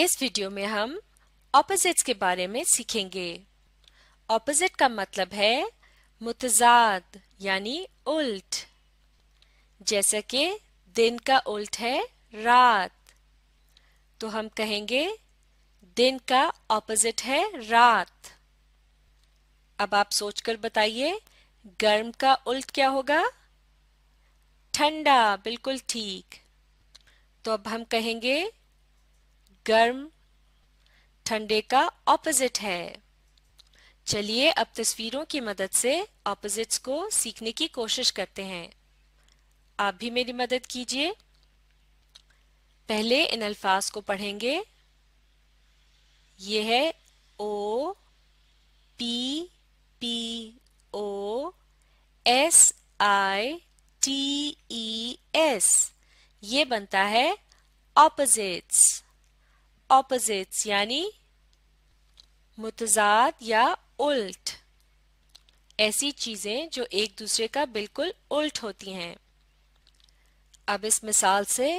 इस वीडियो में हम ऑपोजिट्स के बारे में सीखेंगे ऑपोजिट का मतलब है मुतजाद यानी उल्ट जैसे कि दिन का उल्ट है रात तो हम कहेंगे दिन का ऑपोजिट है रात अब आप सोचकर बताइए गर्म का उल्ट क्या होगा ठंडा बिल्कुल ठीक तो अब हम कहेंगे गर्म ठंडे का ऑपोजिट है चलिए अब तस्वीरों की मदद से ऑपोजिट्स को सीखने की कोशिश करते हैं आप भी मेरी मदद कीजिए पहले इन अल्फाज को पढ़ेंगे ये है O P P O S I T E S ये बनता है ऑपोजिट्स ऑपोजिट्स यानी मुतजाद या उल्ट ऐसी चीजें जो एक दूसरे का बिल्कुल उल्ट होती हैं अब इस मिसाल से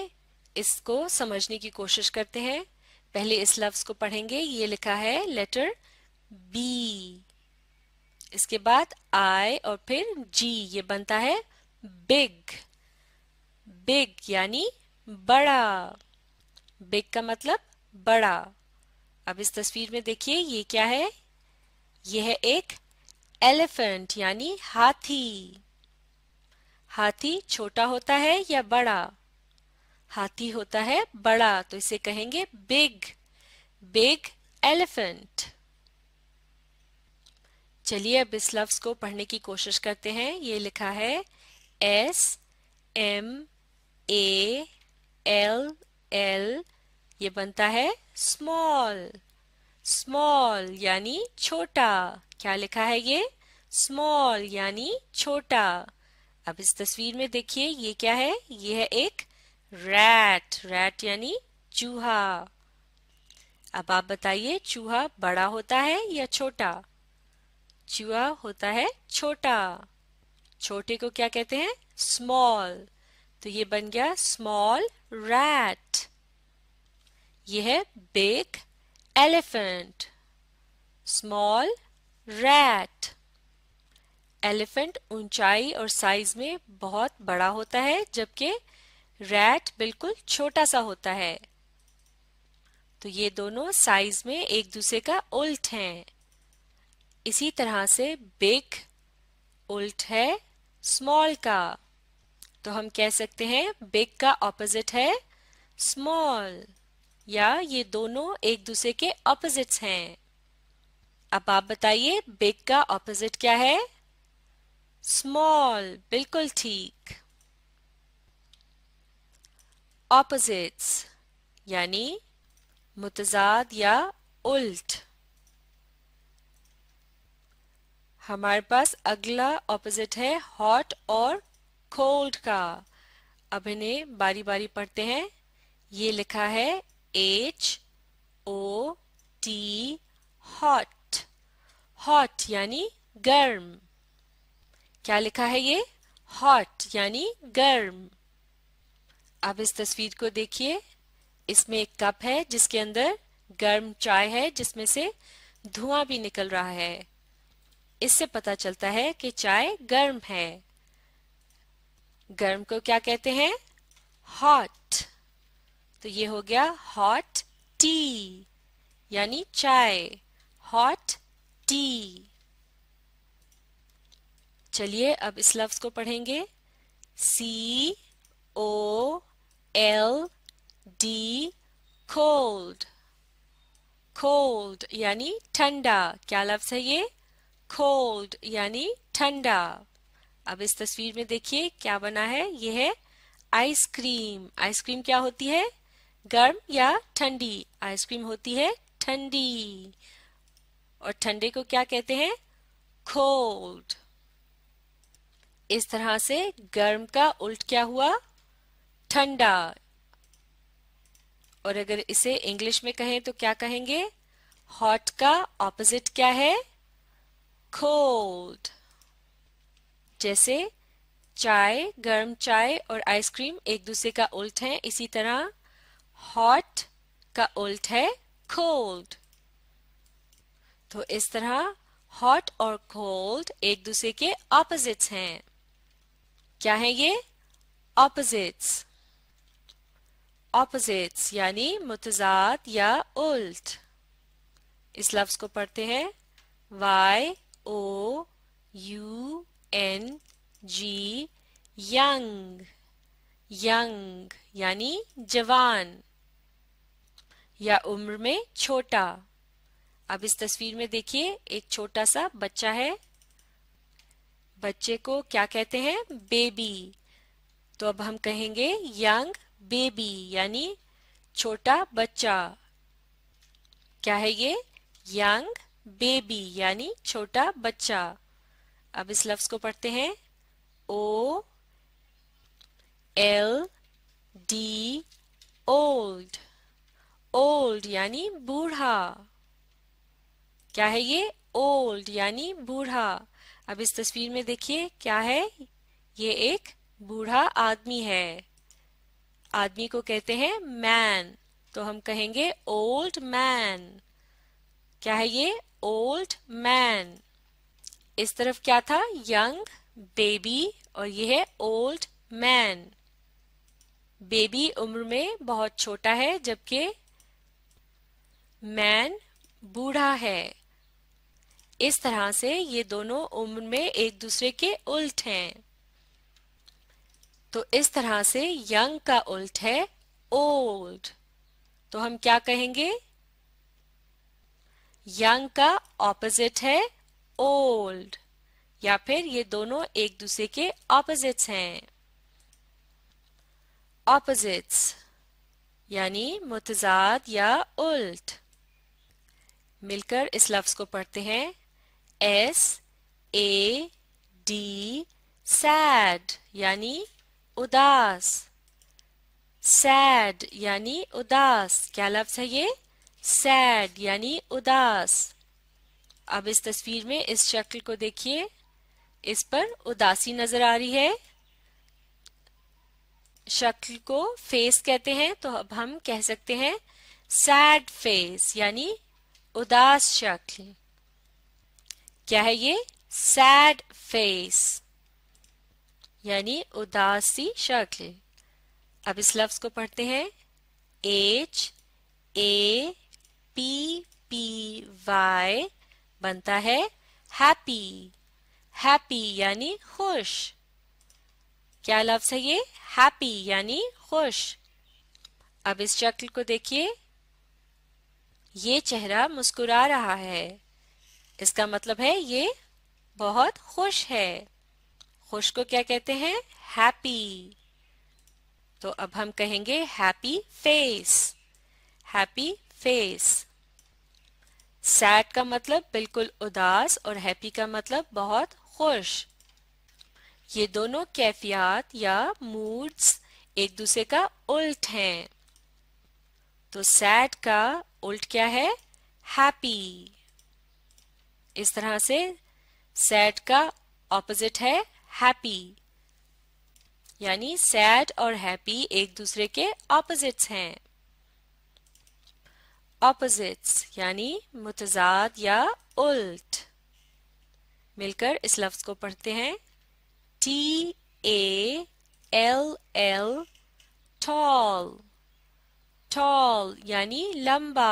इसको समझने की कोशिश करते हैं पहले इस लफ्ज को पढ़ेंगे ये लिखा है लेटर बी इसके बाद आई और फिर जी ये बनता है बिग बिग यानी बड़ा बिग का मतलब बड़ा अब इस तस्वीर में देखिए ये क्या है ये है एक एलिफेंट यानी हाथी हाथी छोटा होता है या बड़ा हाथी होता है बड़ा तो इसे कहेंगे बिग बिग एलिफेंट चलिए अब इस लफ्ज को पढ़ने की कोशिश करते हैं ये लिखा है S M A L L ये बनता है स्मॉल स्मॉल यानी छोटा क्या लिखा है ये स्मॉल यानी छोटा अब इस तस्वीर में देखिए ये क्या है ये है एक रैट रैट यानी चूहा अब आप बताइए चूहा बड़ा होता है या छोटा चूहा होता है छोटा छोटे को क्या कहते हैं स्मॉल तो ये बन गया स्मॉल रैट ये है big elephant small rat elephant ऊंचाई और साइज में बहुत बड़ा होता है जबकि रैट बिल्कुल छोटा सा होता है तो ये दोनों साइज में एक दूसरे का उल्ट हैं इसी तरह से बिग उल्ट है स्मॉल का तो हम कह सकते हैं बिग का ऑपोजिट है स्मॉल या ये दोनों एक दूसरे के ऑपोजिट्स हैं अब आप बताइए बिग का ऑपोजिट क्या है स्मॉल बिल्कुल ठीक ऑपोजिट्स यानी मुतजाद या उल्ट हमारे पास अगला ऑपोजिट है हॉट और कोल्ड का अब इन्हें बारी बारी पढ़ते हैं ये लिखा है H O T hot hot यानी गर्म क्या लिखा है ये हॉट यानी गर्म अब इस तस्वीर को देखिए इसमें एक कप है जिसके अंदर गर्म चाय है जिसमें से धुआं भी निकल रहा है इससे पता चलता है कि चाय गर्म है गर्म को क्या कहते हैं हॉट तो ये हो गया हॉट टी यानी चाय हॉट टी चलिए अब इस लफ्ज को पढ़ेंगे C O L D cold cold यानी ठंडा क्या लफ्ज है ये कोल्ड यानी ठंडा अब इस तस्वीर में देखिए क्या बना है ये है आइसक्रीम आइसक्रीम क्या होती है गर्म या ठंडी आइसक्रीम होती है ठंडी और ठंडे को क्या कहते हैं कोल्ड इस तरह से गर्म का उल्ट क्या हुआ ठंडा और अगर इसे इंग्लिश में कहें तो क्या कहेंगे हॉट का ऑपोजिट क्या है कोल्ड जैसे चाय गर्म चाय और आइसक्रीम एक दूसरे का उल्ट है इसी तरह हॉट का उल्ट है कोल्ड तो इस तरह हॉट और कोल्ड एक दूसरे के ऑपोजिट्स हैं क्या है ये ऑपोजिट्स ऑपोजिट्स यानी मुतजाद या उल्ट इस लफ्ज को पढ़ते हैं Y O U N G young young यानी जवान या उम्र में छोटा अब इस तस्वीर में देखिए एक छोटा सा बच्चा है बच्चे को क्या कहते हैं बेबी तो अब हम कहेंगे यंग बेबी यानी छोटा बच्चा क्या है ये यंग बेबी यानी छोटा बच्चा अब इस लफ्ज को पढ़ते हैं O L D old old यानी बूढ़ा क्या है ये ओल्ड यानी बूढ़ा अब इस तस्वीर में देखिए क्या है ये एक बूढ़ा आदमी है आदमी को कहते हैं मैन तो हम कहेंगे ओल्ड मैन क्या है ये ओल्ड मैन इस तरफ क्या था यंग बेबी और ये है ओल्ड मैन बेबी उम्र में बहुत छोटा है जबकि मैन बूढ़ा है इस तरह से ये दोनों उम्र में एक दूसरे के उल्ट हैं तो इस तरह से यंग का उल्ट है ओल्ड तो हम क्या कहेंगे यंग का ऑपोजिट है ओल्ड या फिर ये दोनों एक दूसरे के ऑपोजिट्स हैं ऑपोजिट्स यानी मुतजाद या उल्ट मिलकर इस लफ्ज को पढ़ते हैं एस ए डी सैड यानी उदास सैड यानी उदास क्या लफ्ज है ये सैड यानी उदास अब इस तस्वीर में इस शक्ल को देखिए इस पर उदासी नजर आ रही है शक्ल को फेस कहते हैं तो अब हम कह सकते हैं सैड फेस यानी उदास शक्ल क्या है ये सैड फेस यानी उदासी शक्ल अब इस लफ्ज को पढ़ते हैं H A P P Y बनता है हैप्पी हैप्पी यानी खुश क्या लफ्ज है ये हैप्पी यानी खुश अब इस शक्ल को देखिए ये चेहरा मुस्कुरा रहा है इसका मतलब है ये बहुत खुश है खुश को क्या कहते हैं हैप्पी तो अब हम कहेंगे happy face happy face sad का मतलब बिल्कुल उदास और हैप्पी का मतलब बहुत खुश ये दोनों कैफियात या मूड्स एक दूसरे का उल्ट हैं तो सैड का उल्ट क्या है हैप्पी इस तरह से सैड का ऑपोजिट है हैप्पी यानी सैड और हैप्पी एक दूसरे के ऑपोजिट्स हैं ऑपोजिट्स यानी मुतजाद या उल्ट मिलकर इस लफ्ज को पढ़ते हैं T A L L tall tall यानी लंबा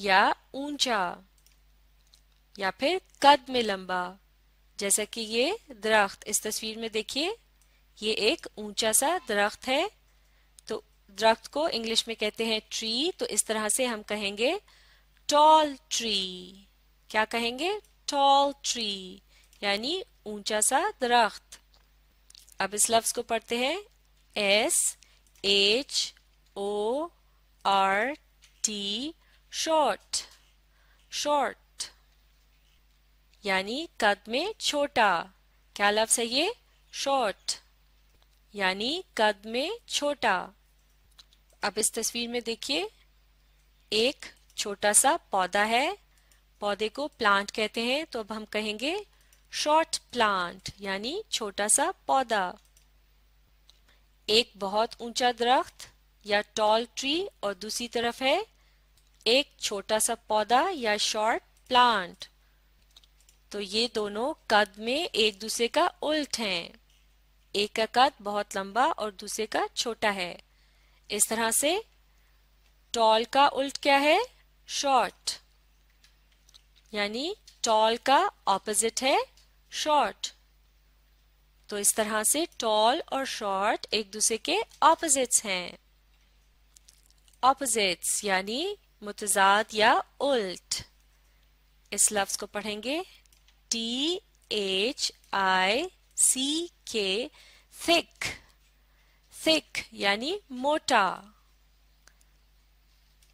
या ऊंचा या फिर कद में लंबा जैसा कि ये दरख्त इस तस्वीर में देखिए ये एक ऊंचा सा दरख्त है तो दरख्त को इंग्लिश में कहते हैं ट्री तो इस तरह से हम कहेंगे टॉल ट्री क्या कहेंगे टॉल ट्री यानी ऊंचा सा दरख्त अब इस लफ्ज को पढ़ते हैं S H O R T short short यानी कद में छोटा क्या लफ्ज है ये शॉर्ट यानी कद में छोटा अब इस तस्वीर में देखिए एक छोटा सा पौधा है पौधे को प्लांट कहते हैं तो अब हम कहेंगे शॉर्ट प्लांट यानी छोटा सा पौधा एक बहुत ऊंचा दरख्त या टॉल ट्री और दूसरी तरफ है एक छोटा सा पौधा या शॉर्ट प्लांट तो ये दोनों कद में एक दूसरे का उल्ट हैं एक का कद बहुत लंबा और दूसरे का छोटा है इस तरह से टॉल का उल्ट क्या है शॉर्ट यानी टॉल का ऑपोजिट है शॉर्ट तो इस तरह से टॉल और शॉर्ट एक दूसरे के ऑपोजिट्स हैं ऑपोजिट्स यानी मुतजाद या उल्ट इस लफ्ज को पढ़ेंगे टी एच आई सी के थिक थिक यानी मोटा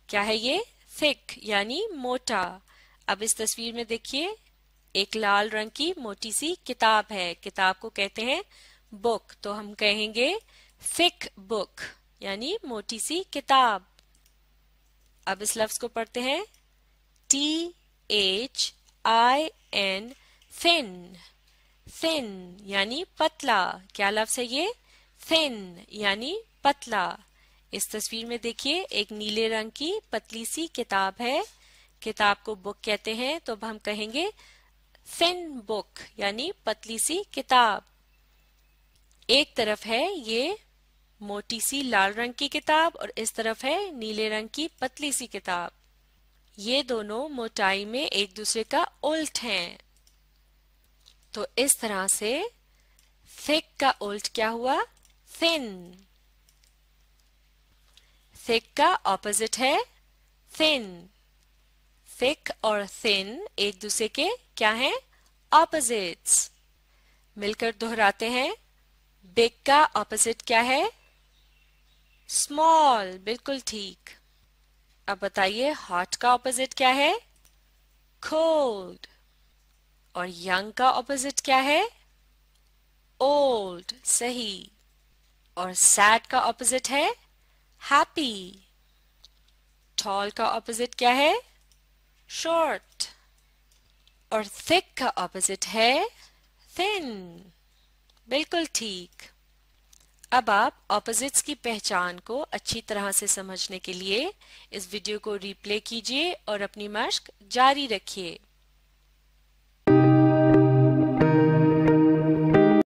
क्या है ये थिक यानी मोटा अब इस तस्वीर में देखिए एक लाल रंग की मोटी सी किताब है किताब को कहते हैं बुक तो हम कहेंगे थिक बुक यानी मोटी सी किताब अब इस लफ्ज को पढ़ते हैं T H I N thin thin यानी पतला क्या लफ्ज है ये थिन यानी पतला इस तस्वीर में देखिए एक नीले रंग की पतली सी किताब है किताब को बुक कहते हैं तो अब हम कहेंगे thin बुक यानी पतली सी किताब एक तरफ है ये मोटी सी लाल रंग की किताब और इस तरफ है नीले रंग की पतली सी किताब ये दोनों मोटाई में एक दूसरे का उल्ट हैं तो इस तरह से थिक का उल्ट क्या हुआ थिन थिक का ऑपोजिट है थिन थिक और थिन एक दूसरे के क्या हैं ऑपोजिट्स मिलकर दोहराते हैं बिग का ऑपोजिट क्या है स्मॉल बिल्कुल ठीक अब बताइए हॉट का ऑपोजिट क्या है कोल्ड और यंग का ऑपोजिट क्या है ओल्ड सही और सैड का ऑपोजिट है हैप्पी टॉल का ऑपोजिट क्या है शॉर्ट और thick का ऑपोजिट है thin बिल्कुल ठीक अब आप ऑपोजिट्स की पहचान को अच्छी तरह से समझने के लिए इस वीडियो को रिप्ले कीजिए और अपनी मश्क जारी रखिए